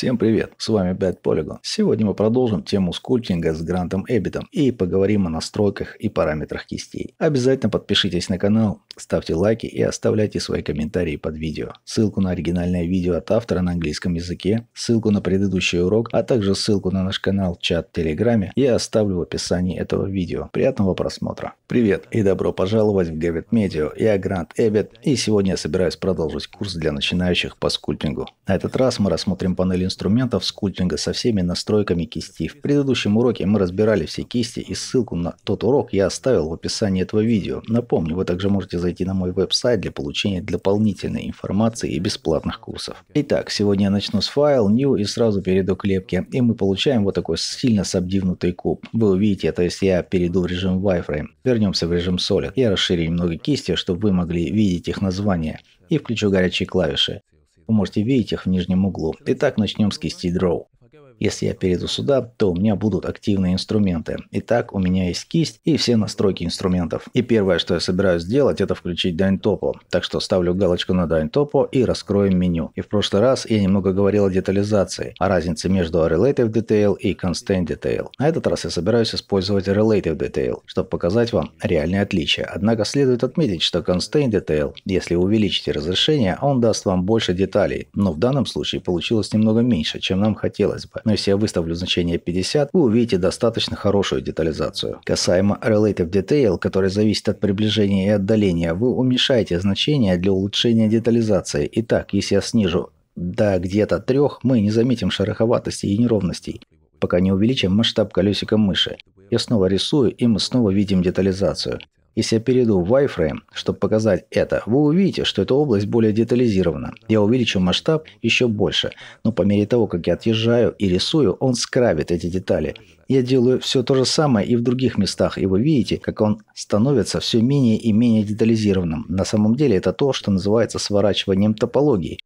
Всем привет, с вами Bad Polygon. Сегодня мы продолжим тему скульптинга с Грантом Эббитом и поговорим о настройках и параметрах кистей. Обязательно подпишитесь на канал, ставьте лайки и оставляйте свои комментарии под видео. Ссылку на оригинальное видео от автора на английском языке, ссылку на предыдущий урок, а также ссылку на наш канал, чат в Телеграме я оставлю в описании этого видео. Приятного просмотра. Привет и добро пожаловать в Gavit Media. Я Грант Эббит и сегодня я собираюсь продолжить курс для начинающих по скульптингу. На этот раз мы рассмотрим панель инструментов скульптинга со всеми настройками кисти. В предыдущем уроке мы разбирали все кисти и ссылку на тот урок я оставил в описании этого видео. Напомню, вы также можете зайти на мой веб-сайт для получения дополнительной информации и бесплатных курсов. Итак, сегодня я начну с файл new и сразу перейду к лепке. И мы получаем вот такой сильно сабдивнутый куб. Вы увидите это, если я перейду в режим wireframe. Вернемся в режим solid. Я расширю немного кисти, чтобы вы могли видеть их название и включу горячие клавиши. Вы можете видеть их в нижнем углу. Итак, начнем с кисти Draw. Если я перейду сюда, то у меня будут активные инструменты. Итак, у меня есть кисть и все настройки инструментов. И первое, что я собираюсь сделать, это включить Дайнтопо. Так что ставлю галочку на Дайнтопо и раскроем меню. И в прошлый раз я немного говорил о детализации, о разнице между Relative Detail и Constant Detail. На этот раз я собираюсь использовать Relative Detail, чтобы показать вам реальные отличия. Однако следует отметить, что Constant Detail, если увеличите разрешение, он даст вам больше деталей, но в данном случае получилось немного меньше, чем нам хотелось бы но если я выставлю значение 50, вы увидите достаточно хорошую детализацию. Касаемо Relative Detail, который зависит от приближения и отдаления, вы уменьшаете значение для улучшения детализации. Итак, если я снижу до где-то 3, мы не заметим шероховатости и неровностей, пока не увеличим масштаб колесика мыши. Я снова рисую, и мы снова видим детализацию. Если я перейду в wireframe, чтобы показать это, вы увидите, что эта область более детализирована. Я увеличу масштаб еще больше, но по мере того, как я отъезжаю и рисую, он скрабит эти детали. Я делаю все то же самое и в других местах, и вы видите, как он становится все менее и менее детализированным. На самом деле это то, что называется сворачиванием топологии.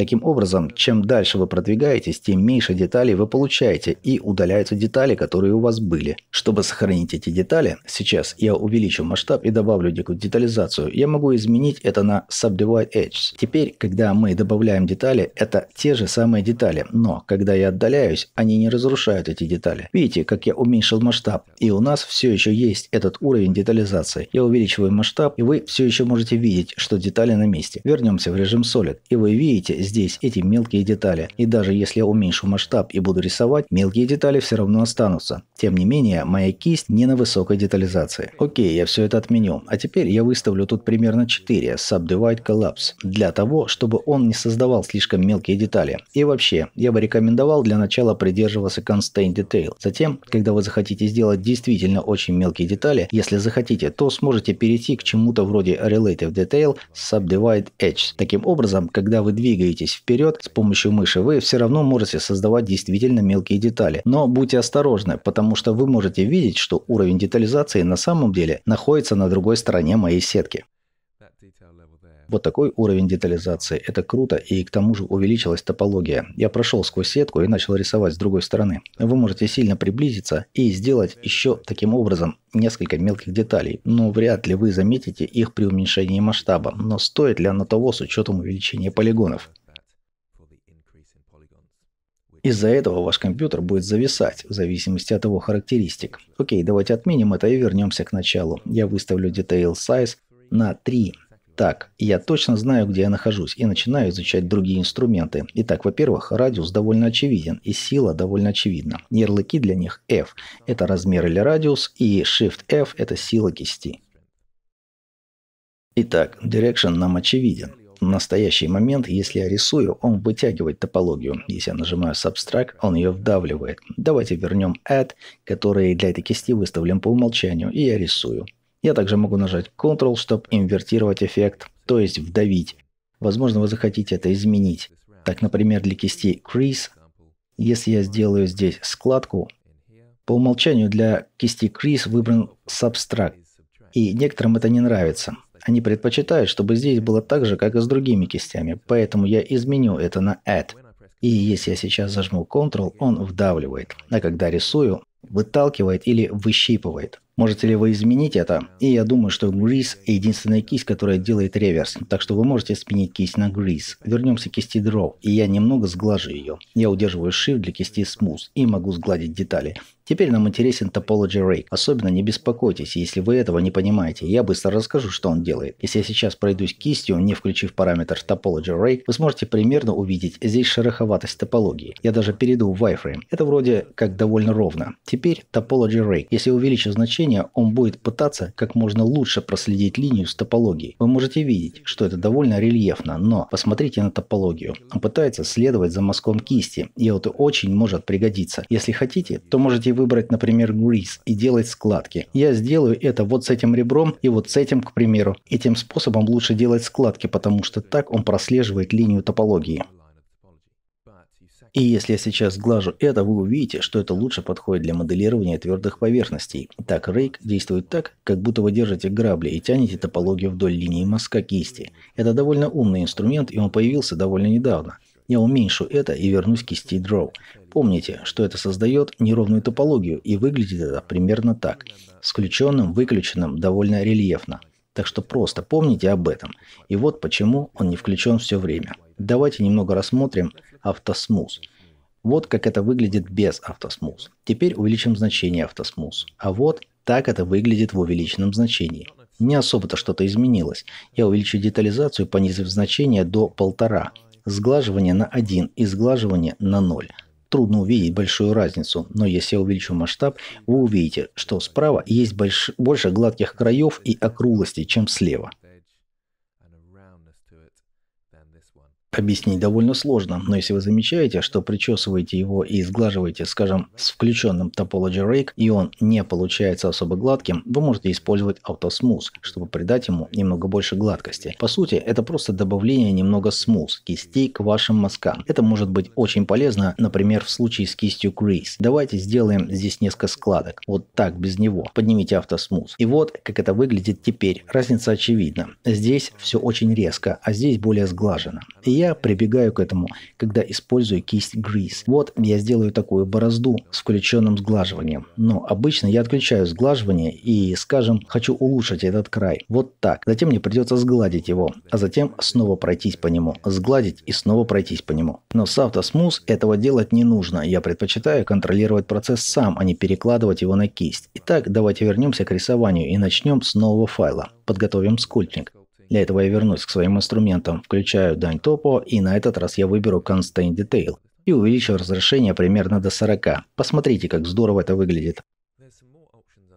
Таким образом, чем дальше вы продвигаетесь, тем меньше деталей вы получаете и удаляются детали, которые у вас были. Чтобы сохранить эти детали, сейчас я увеличу масштаб и добавлю некую детализацию. Я могу изменить это на Subdivide Edges. Теперь, когда мы добавляем детали, это те же самые детали, но когда я отдаляюсь, они не разрушают эти детали. Видите, как я уменьшил масштаб, и у нас все еще есть этот уровень детализации. Я увеличиваю масштаб, и вы все еще можете видеть, что детали на месте. Вернемся в режим Solid, и вы видите, здесь эти мелкие детали. И даже если я уменьшу масштаб и буду рисовать, мелкие детали все равно останутся. Тем не менее, моя кисть не на высокой детализации. Окей, я все это отменю. А теперь я выставлю тут примерно 4 Subdivide Collapse для того, чтобы он не создавал слишком мелкие детали. И вообще, я бы рекомендовал для начала придерживаться Constant Detail. Затем, когда вы захотите сделать действительно очень мелкие детали, если захотите, то сможете перейти к чему-то вроде Relative Detail Subdivide Edge. Таким образом, когда вы двигаете двигаетесь вперед с помощью мыши, вы все равно можете создавать действительно мелкие детали. Но будьте осторожны, потому что вы можете видеть, что уровень детализации на самом деле находится на другой стороне моей сетки. Вот такой уровень детализации. Это круто, и к тому же увеличилась топология. Я прошел сквозь сетку и начал рисовать с другой стороны. Вы можете сильно приблизиться и сделать еще таким образом несколько мелких деталей, но вряд ли вы заметите их при уменьшении масштаба, но стоит ли оно того с учетом увеличения полигонов. Из-за этого ваш компьютер будет зависать, в зависимости от его характеристик. Окей, давайте отменим это и вернемся к началу. Я выставлю Detail Size на 3. Так, я точно знаю, где я нахожусь, и начинаю изучать другие инструменты. Итак, во-первых, радиус довольно очевиден, и сила довольно очевидна. Ярлыки для них F – это размер или радиус, и Shift F – это сила кисти. Итак, Direction нам очевиден вот настоящий момент, если я рисую, он вытягивает топологию. Если я нажимаю Substract, он ее вдавливает. Давайте вернем Add, который для этой кисти выставлен по умолчанию, и я рисую. Я также могу нажать Ctrl, чтобы инвертировать эффект, то есть вдавить. Возможно, вы захотите это изменить. Так, например, для кисти Crease, если я сделаю здесь складку, по умолчанию для кисти Crease выбран Substract, и некоторым это не нравится. Они предпочитают, чтобы здесь было так же, как и с другими кистями, поэтому я изменю это на Add. И если я сейчас зажму Ctrl, он вдавливает, а когда рисую, выталкивает или выщипывает. Можете ли вы изменить это? И я думаю, что Grease – единственная кисть, которая делает реверс, так что вы можете сменить кисть на Grease. Вернемся к кисти Draw, и я немного сглажу ее. Я удерживаю Shift для кисти Smooth и могу сгладить детали. Теперь нам интересен Topology Rake. Особенно не беспокойтесь, если вы этого не понимаете. Я быстро расскажу, что он делает. Если я сейчас пройдусь кистью, не включив параметр Topology Rake, вы сможете примерно увидеть здесь шероховатость топологии. Я даже перейду в wireframe. Это вроде как довольно ровно. Теперь Topology Rake. Если увеличу значение, он будет пытаться как можно лучше проследить линию с топологией. Вы можете видеть, что это довольно рельефно, но посмотрите на топологию. Он пытается следовать за мазком кисти, и это очень может пригодиться. Если хотите, то можете выбрать, например, Grease и делать складки. Я сделаю это вот с этим ребром и вот с этим, к примеру. Этим способом лучше делать складки, потому что так он прослеживает линию топологии. И если я сейчас сглажу это, вы увидите, что это лучше подходит для моделирования твердых поверхностей. Так, рейк действует так, как будто вы держите грабли и тянете топологию вдоль линии мазка кисти. Это довольно умный инструмент, и он появился довольно недавно. Я уменьшу это и вернусь к кисти Draw. Помните, что это создает неровную топологию и выглядит это примерно так. включенным, выключенным довольно рельефно. Так что просто помните об этом. И вот почему он не включен все время. Давайте немного рассмотрим автосмус. Вот как это выглядит без автосмус. Теперь увеличим значение автосмус. А вот так это выглядит в увеличенном значении. Не особо-то что-то изменилось. Я увеличу детализацию, понизив значение до полтора, сглаживание на 1 и сглаживание на 0. Трудно увидеть большую разницу, но если я увеличу масштаб, вы увидите, что справа есть больш... больше гладких краев и округлостей, чем слева – Объяснить довольно сложно, но если вы замечаете, что причесываете его и сглаживаете, скажем, с включенным Topology Rake, и он не получается особо гладким, вы можете использовать Auto Smooth, чтобы придать ему немного больше гладкости. По сути, это просто добавление немного smooth кистей к вашим мазкам. Это может быть очень полезно, например, в случае с кистью Crease. Давайте сделаем здесь несколько складок, вот так, без него. Поднимите Auto Smooth. И вот, как это выглядит теперь. Разница очевидна. Здесь все очень резко, а здесь более сглажено. И я прибегаю к этому, когда использую кисть Grease. Вот я сделаю такую борозду с включенным сглаживанием. Но обычно я отключаю сглаживание и, скажем, хочу улучшить этот край. Вот так. Затем мне придется сгладить его, а затем снова пройтись по нему. Сгладить и снова пройтись по нему. Но с AutoSmooth этого делать не нужно. Я предпочитаю контролировать процесс сам, а не перекладывать его на кисть. Итак, давайте вернемся к рисованию и начнем с нового файла. Подготовим скульптник. Для этого я вернусь к своим инструментам, включаю дань топо, и на этот раз я выберу Constant Detail и увеличу разрешение примерно до 40. Посмотрите, как здорово это выглядит.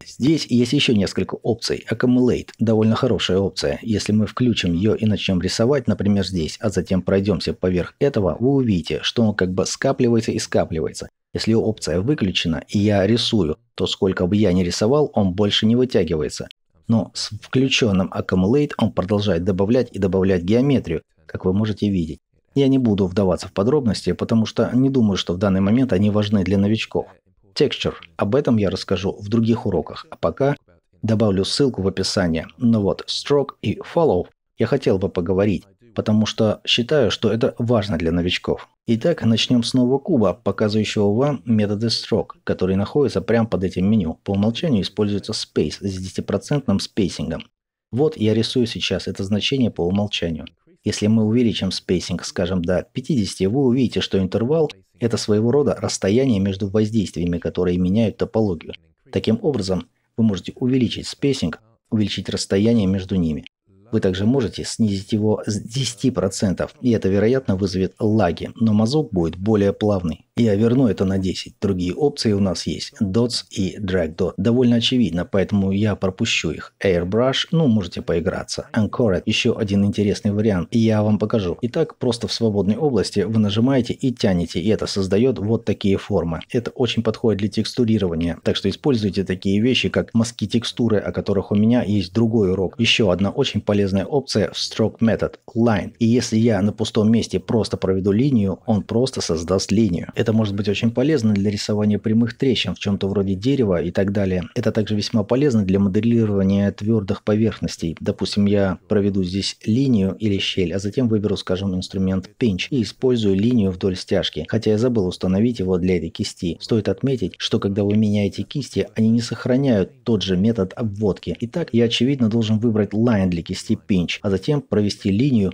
Здесь есть еще несколько опций. Accumulate – довольно хорошая опция. Если мы включим ее и начнем рисовать, например, здесь, а затем пройдемся поверх этого, вы увидите, что он как бы скапливается и скапливается. Если опция выключена и я рисую, то сколько бы я ни рисовал, он больше не вытягивается но с включенным Accumulate он продолжает добавлять и добавлять геометрию, как вы можете видеть. Я не буду вдаваться в подробности, потому что не думаю, что в данный момент они важны для новичков. Texture. Об этом я расскажу в других уроках, а пока добавлю ссылку в описание. Но ну вот Stroke и Follow я хотел бы поговорить потому что считаю, что это важно для новичков. Итак, начнем с нового куба, показывающего вам методы строк, которые находятся прямо под этим меню. По умолчанию используется space с 10% спейсингом. Вот я рисую сейчас это значение по умолчанию. Если мы увеличим спейсинг, скажем, до 50, вы увидите, что интервал – это своего рода расстояние между воздействиями, которые меняют топологию. Таким образом, вы можете увеличить спейсинг, увеличить расстояние между ними. Вы также можете снизить его с 10%, и это, вероятно, вызовет лаги, но мазок будет более плавный. Я верну это на 10. Другие опции у нас есть. Dots и drag dot. Довольно очевидно, поэтому я пропущу их. Airbrush, ну, можете поиграться. Anchored, еще один интересный вариант. Я вам покажу. Итак, просто в свободной области вы нажимаете и тянете, и это создает вот такие формы. Это очень подходит для текстурирования, так что используйте такие вещи, как маски текстуры, о которых у меня есть другой урок. Еще одна очень полезная опция в Stroke Method – Line. И если я на пустом месте просто проведу линию, он просто создаст линию. Это может быть очень полезно для рисования прямых трещин в чем-то вроде дерева и так далее. Это также весьма полезно для моделирования твердых поверхностей. Допустим, я проведу здесь линию или щель, а затем выберу, скажем, инструмент Pinch и использую линию вдоль стяжки. Хотя я забыл установить его для этой кисти. Стоит отметить, что когда вы меняете кисти, они не сохраняют тот же метод обводки. Итак, я очевидно должен выбрать Line для кисти Pinch, а затем провести линию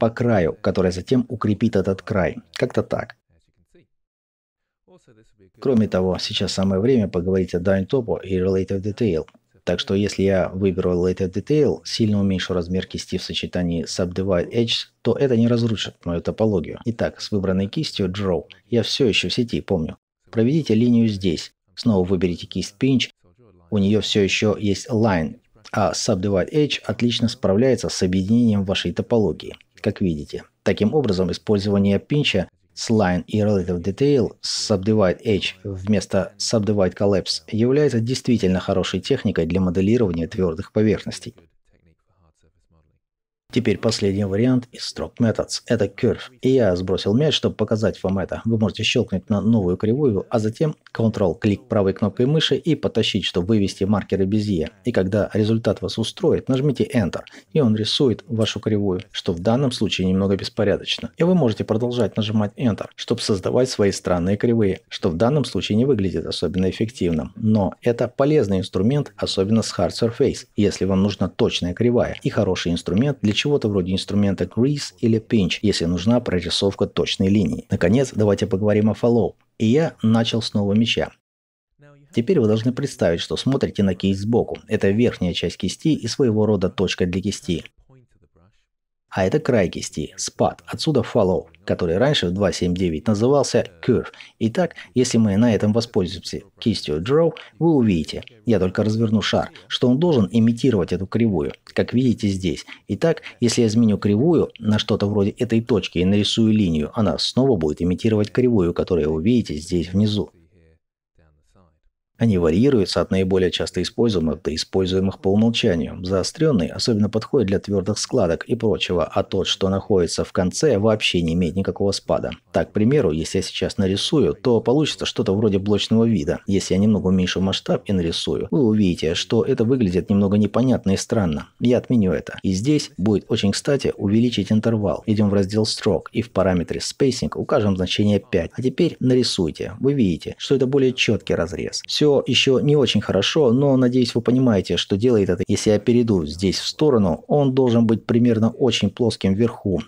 по краю, которая затем укрепит этот край. Как-то так. Кроме того, сейчас самое время поговорить о Dying Topo и Relative Detail. Так что если я выберу Relative Detail, сильно уменьшу размер кисти в сочетании с Subdivide Edge, то это не разрушит мою топологию. Итак, с выбранной кистью Draw я все еще в сети, помню. Проведите линию здесь. Снова выберите кисть Pinch. У нее все еще есть Line, а Subdivide Edge отлично справляется с объединением вашей топологии, как видите. Таким образом, использование пинча с line и relative detail с subdivide edge вместо subdivide collapse является действительно хорошей техникой для моделирования твердых поверхностей. Теперь последний вариант из Stroke Methods – это Curve. И я сбросил мяч, чтобы показать вам это. Вы можете щелкнуть на новую кривую, а затем Ctrl-клик правой кнопкой мыши и потащить, чтобы вывести маркеры Безье. И когда результат вас устроит, нажмите Enter, и он рисует вашу кривую, что в данном случае немного беспорядочно. И вы можете продолжать нажимать Enter, чтобы создавать свои странные кривые, что в данном случае не выглядит особенно эффективным. Но это полезный инструмент, особенно с Hard Surface, если вам нужна точная кривая и хороший инструмент для чего-то вроде инструмента Grease или Pinch, если нужна прорисовка точной линии. Наконец, давайте поговорим о Follow. И я начал с нового меча. Теперь вы должны представить, что смотрите на кисть сбоку. Это верхняя часть кисти и своего рода точка для кисти а это край кисти, спад, отсюда follow, который раньше в 2.7.9 назывался curve. Итак, если мы на этом воспользуемся кистью draw, вы увидите, я только разверну шар, что он должен имитировать эту кривую, как видите здесь. Итак, если я изменю кривую на что-то вроде этой точки и нарисую линию, она снова будет имитировать кривую, которую вы видите здесь внизу. Они варьируются от наиболее часто используемых до используемых по умолчанию. Заостренный особенно подходит для твердых складок и прочего, а тот, что находится в конце, вообще не имеет никакого спада. Так, к примеру, если я сейчас нарисую, то получится что-то вроде блочного вида. Если я немного уменьшу масштаб и нарисую, вы увидите, что это выглядит немного непонятно и странно. Я отменю это. И здесь будет очень кстати увеличить интервал. Идем в раздел Stroke и в параметре spacing укажем значение 5. А теперь нарисуйте. Вы видите, что это более четкий разрез. Все все еще не очень хорошо, но надеюсь вы понимаете, что делает это. Если я перейду здесь в сторону, он должен быть примерно очень плоским вверху,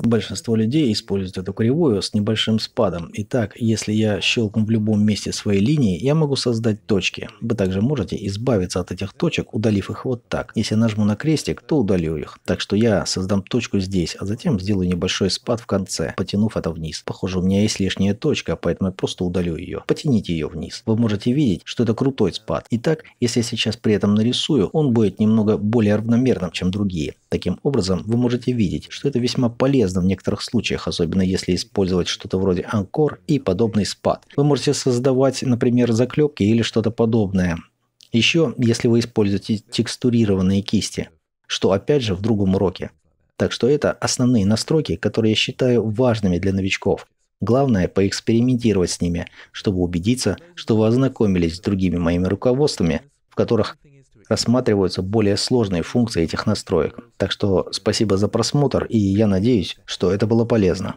Большинство людей используют эту кривую с небольшим спадом. Итак, если я щелкну в любом месте своей линии, я могу создать точки. Вы также можете избавиться от этих точек, удалив их вот так. Если нажму на крестик, то удалю их. Так что я создам точку здесь, а затем сделаю небольшой спад в конце, потянув это вниз. Похоже, у меня есть лишняя точка, поэтому я просто удалю ее. Потяните ее вниз. Вы можете видеть, что это крутой спад. Итак, если я сейчас при этом нарисую, он будет немного более равномерным, чем другие. Таким образом, вы можете видеть, что это весьма полезно полезно в некоторых случаях, особенно если использовать что-то вроде анкор и подобный спад. Вы можете создавать, например, заклепки или что-то подобное. Еще, если вы используете текстурированные кисти, что опять же в другом уроке. Так что это основные настройки, которые я считаю важными для новичков. Главное – поэкспериментировать с ними, чтобы убедиться, что вы ознакомились с другими моими руководствами, в которых рассматриваются более сложные функции этих настроек. Так что спасибо за просмотр, и я надеюсь, что это было полезно.